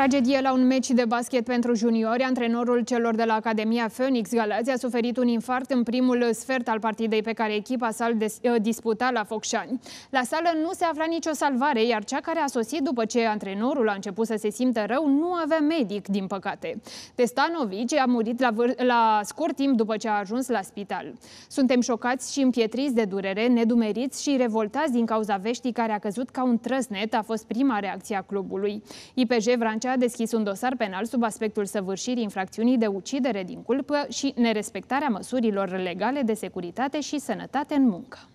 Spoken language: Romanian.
Tragedie la un meci de basket pentru juniori. Antrenorul celor de la Academia Phoenix Galați a suferit un infart în primul sfert al partidei pe care echipa s-a ă, disputa la Focșani. La sală nu se afla nicio salvare, iar cea care a sosit după ce antrenorul a început să se simtă rău nu avea medic, din păcate. Testanovici a murit la, la scurt timp după ce a ajuns la spital. Suntem șocați și împietriți de durere, nedumeriți și revoltați din cauza veștii care a căzut ca un trăsnet, a fost prima reacție a clubului. IPJ Vrancea a deschis un dosar penal sub aspectul săvârșirii infracțiunii de ucidere din culpă și nerespectarea măsurilor legale de securitate și sănătate în muncă.